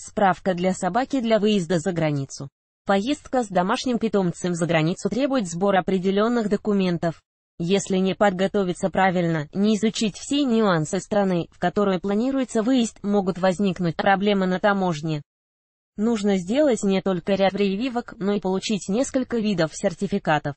Справка для собаки для выезда за границу. Поездка с домашним питомцем за границу требует сбор определенных документов. Если не подготовиться правильно, не изучить все нюансы страны, в которую планируется выезд, могут возникнуть проблемы на таможне. Нужно сделать не только ряд прививок, но и получить несколько видов сертификатов.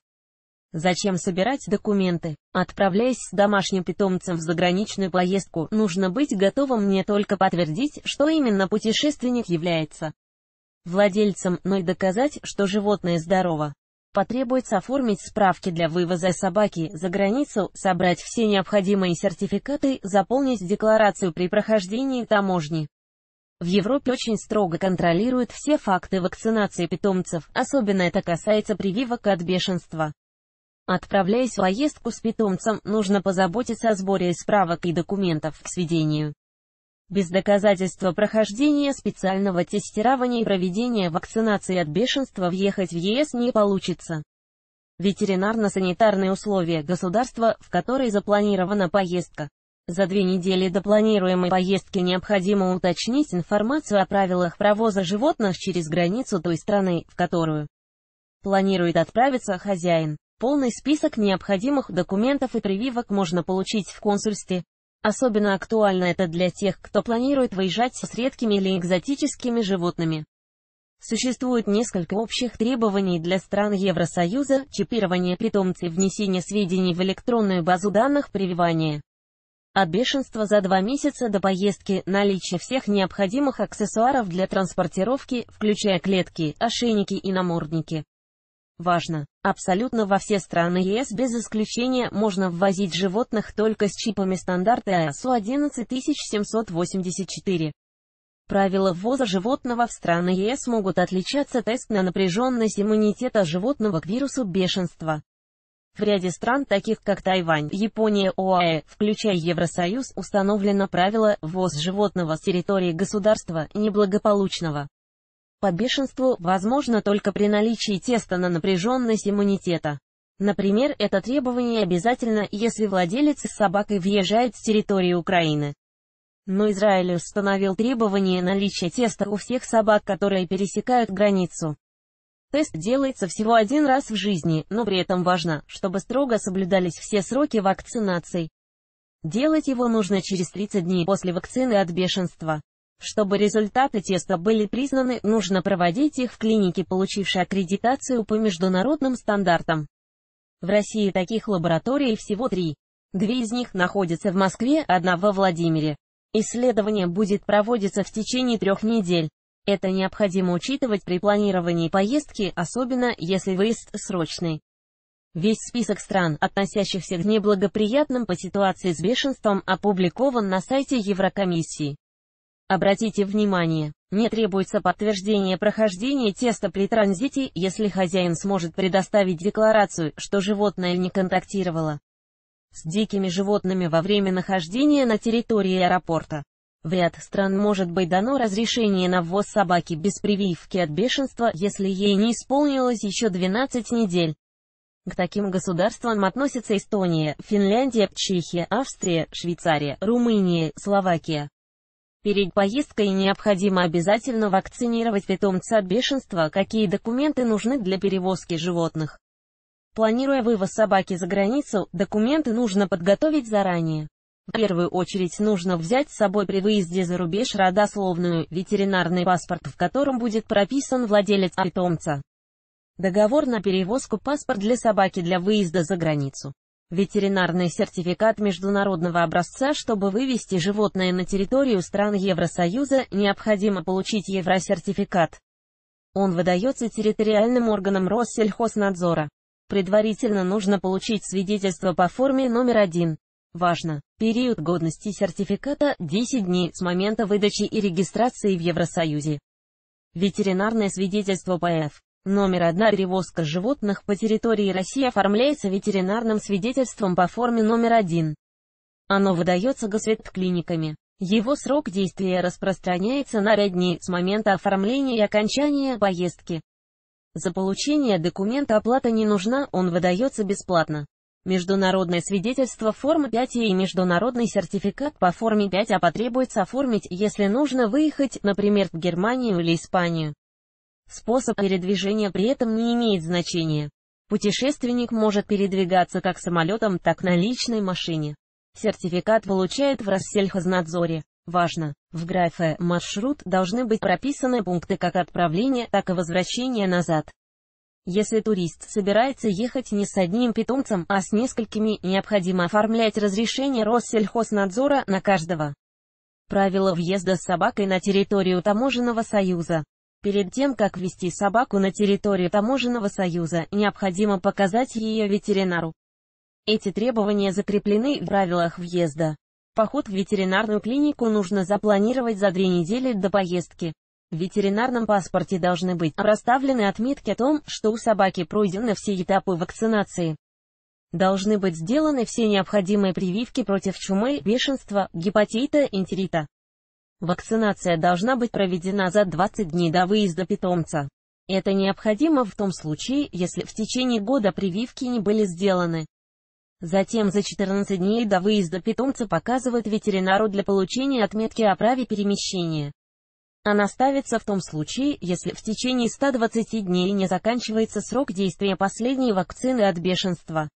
Зачем собирать документы? Отправляясь с домашним питомцем в заграничную поездку, нужно быть готовым не только подтвердить, что именно путешественник является владельцем, но и доказать, что животное здорово. Потребуется оформить справки для вывоза собаки за границу, собрать все необходимые сертификаты, заполнить декларацию при прохождении таможни. В Европе очень строго контролируют все факты вакцинации питомцев, особенно это касается прививок от бешенства. Отправляясь в поездку с питомцем, нужно позаботиться о сборе справок и документов к сведению. Без доказательства прохождения специального тестирования и проведения вакцинации от бешенства въехать в ЕС не получится. Ветеринарно-санитарные условия государства, в которые запланирована поездка. За две недели до планируемой поездки необходимо уточнить информацию о правилах провоза животных через границу той страны, в которую планирует отправиться хозяин. Полный список необходимых документов и прививок можно получить в консульстве. Особенно актуально это для тех, кто планирует выезжать с редкими или экзотическими животными. Существует несколько общих требований для стран Евросоюза, чипирование питомцев, внесение сведений в электронную базу данных, прививания, От а бешенства за два месяца до поездки, наличие всех необходимых аксессуаров для транспортировки, включая клетки, ошейники и намордники. Важно! Абсолютно во все страны ЕС без исключения можно ввозить животных только с чипами стандарта ISO 11784. Правила ввоза животного в страны ЕС могут отличаться тест на напряженность иммунитета животного к вирусу бешенства. В ряде стран, таких как Тайвань, Япония, ОАЭ, включая Евросоюз, установлено правило «ввоз животного с территории государства, неблагополучного» по бешенству возможно только при наличии теста на напряженность иммунитета. Например, это требование обязательно, если владелец с собакой въезжает с территории Украины. Но Израиль установил требование наличия теста у всех собак, которые пересекают границу. Тест делается всего один раз в жизни, но при этом важно, чтобы строго соблюдались все сроки вакцинации. Делать его нужно через 30 дней после вакцины от бешенства. Чтобы результаты теста были признаны, нужно проводить их в клинике, получившей аккредитацию по международным стандартам. В России таких лабораторий всего три. Две из них находятся в Москве, одна во Владимире. Исследование будет проводиться в течение трех недель. Это необходимо учитывать при планировании поездки, особенно если выезд срочный. Весь список стран, относящихся к неблагоприятным по ситуации с бешенством, опубликован на сайте Еврокомиссии. Обратите внимание, не требуется подтверждение прохождения теста при транзите, если хозяин сможет предоставить декларацию, что животное не контактировало с дикими животными во время нахождения на территории аэропорта. В ряд стран может быть дано разрешение на ввоз собаки без прививки от бешенства, если ей не исполнилось еще 12 недель. К таким государствам относятся Эстония, Финляндия, Чехия, Австрия, Швейцария, Румыния, Словакия. Перед поездкой необходимо обязательно вакцинировать питомца от бешенства, какие документы нужны для перевозки животных. Планируя вывоз собаки за границу, документы нужно подготовить заранее. В первую очередь нужно взять с собой при выезде за рубеж родословную, ветеринарный паспорт, в котором будет прописан владелец питомца. Договор на перевозку паспорт для собаки для выезда за границу ветеринарный сертификат международного образца. Чтобы вывести животное на территорию стран Евросоюза, необходимо получить евросертификат. Он выдается территориальным органам Россельхознадзора. Предварительно нужно получить свидетельство по форме номер один. Важно! Период годности сертификата – 10 дней с момента выдачи и регистрации в Евросоюзе. Ветеринарное свидетельство ПФ Номер одна перевозка животных по территории России оформляется ветеринарным свидетельством по форме номер один. Оно выдается госветклиниками. Его срок действия распространяется на 5 дней с момента оформления и окончания поездки. За получение документа оплата не нужна, он выдается бесплатно. Международное свидетельство формы 5 и международный сертификат по форме 5А потребуется оформить, если нужно выехать, например, в Германию или Испанию. Способ передвижения при этом не имеет значения. Путешественник может передвигаться как самолетом, так и на личной машине. Сертификат получает в Россельхознадзоре. Важно! В графе «Маршрут» должны быть прописаны пункты как отправления, так и возвращения назад. Если турист собирается ехать не с одним питомцем, а с несколькими, необходимо оформлять разрешение Россельхознадзора на каждого. Правила въезда с собакой на территорию Таможенного союза. Перед тем, как ввести собаку на территорию таможенного союза, необходимо показать ее ветеринару. Эти требования закреплены в правилах въезда. Поход в ветеринарную клинику нужно запланировать за две недели до поездки. В ветеринарном паспорте должны быть расставлены отметки о том, что у собаки пройдены все этапы вакцинации. Должны быть сделаны все необходимые прививки против чумы, бешенства, гепатита, энтерита. Вакцинация должна быть проведена за 20 дней до выезда питомца. Это необходимо в том случае, если в течение года прививки не были сделаны. Затем за 14 дней до выезда питомца показывают ветеринару для получения отметки о праве перемещения. Она ставится в том случае, если в течение 120 дней не заканчивается срок действия последней вакцины от бешенства.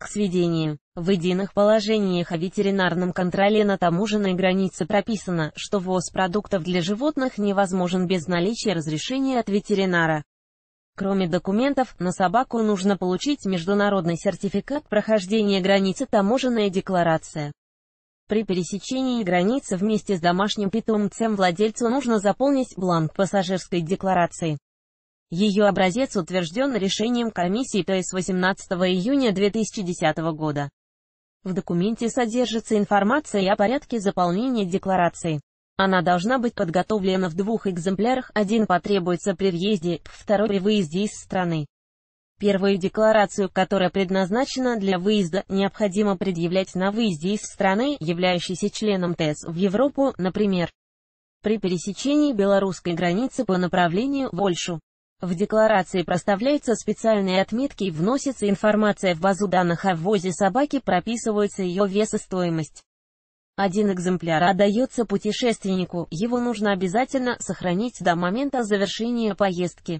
К сведению. В единых положениях о ветеринарном контроле на таможенной границе прописано, что ввоз продуктов для животных невозможен без наличия разрешения от ветеринара. Кроме документов, на собаку нужно получить международный сертификат прохождения границы таможенная декларация. При пересечении границы вместе с домашним питомцем владельцу нужно заполнить бланк пассажирской декларации. Ее образец утвержден решением комиссии ТС 18 июня 2010 года. В документе содержится информация о порядке заполнения декларации. Она должна быть подготовлена в двух экземплярах, один потребуется при въезде, второй при выезде из страны. Первую декларацию, которая предназначена для выезда, необходимо предъявлять на выезде из страны, являющейся членом ТЭС в Европу, например, при пересечении белорусской границы по направлению в Ольшу. В декларации проставляются специальные отметки и вносится информация в базу данных о ввозе собаки, прописывается ее вес и стоимость. Один экземпляр отдается путешественнику, его нужно обязательно сохранить до момента завершения поездки.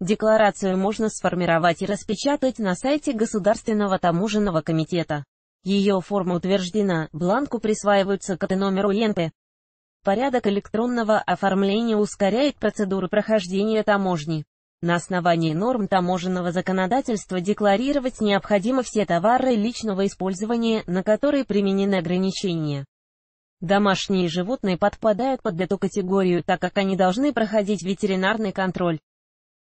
Декларацию можно сформировать и распечатать на сайте Государственного таможенного комитета. Ее форма утверждена, бланку присваиваются коты номеру ленты. Порядок электронного оформления ускоряет процедуру прохождения таможни. На основании норм таможенного законодательства декларировать необходимо все товары личного использования, на которые применены ограничения. Домашние животные подпадают под эту категорию, так как они должны проходить ветеринарный контроль.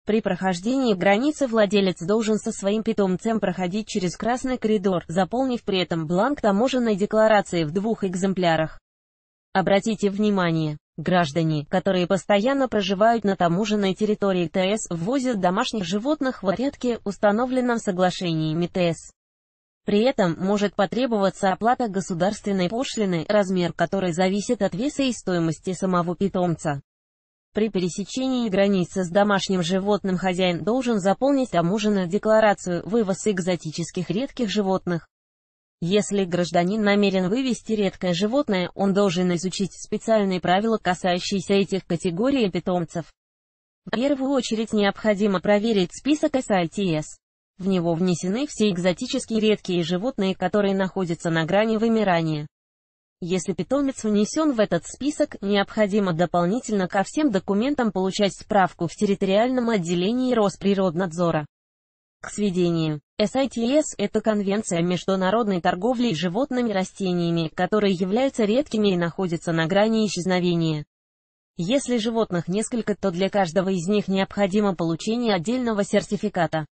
При прохождении границы владелец должен со своим питомцем проходить через красный коридор, заполнив при этом бланк таможенной декларации в двух экземплярах. Обратите внимание, граждане, которые постоянно проживают на таможенной территории ТС, ввозят домашних животных в порядке, установленном соглашениями ТС. При этом может потребоваться оплата государственной пошлины, размер которой зависит от веса и стоимости самого питомца. При пересечении границы с домашним животным хозяин должен заполнить таможенную декларацию вывоз экзотических редких животных. Если гражданин намерен вывести редкое животное, он должен изучить специальные правила, касающиеся этих категорий питомцев. В первую очередь необходимо проверить список SITS. В него внесены все экзотические редкие животные, которые находятся на грани вымирания. Если питомец внесен в этот список, необходимо дополнительно ко всем документам получать справку в территориальном отделении Росприроднадзора. К сведению. CITES – это конвенция международной торговли животными растениями, которые являются редкими и находятся на грани исчезновения. Если животных несколько, то для каждого из них необходимо получение отдельного сертификата.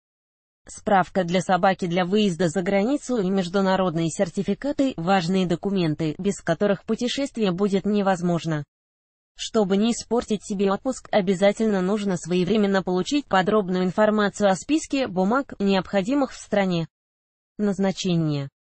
Справка для собаки для выезда за границу и международные сертификаты – важные документы, без которых путешествие будет невозможно. Чтобы не испортить себе отпуск, обязательно нужно своевременно получить подробную информацию о списке бумаг, необходимых в стране Назначение.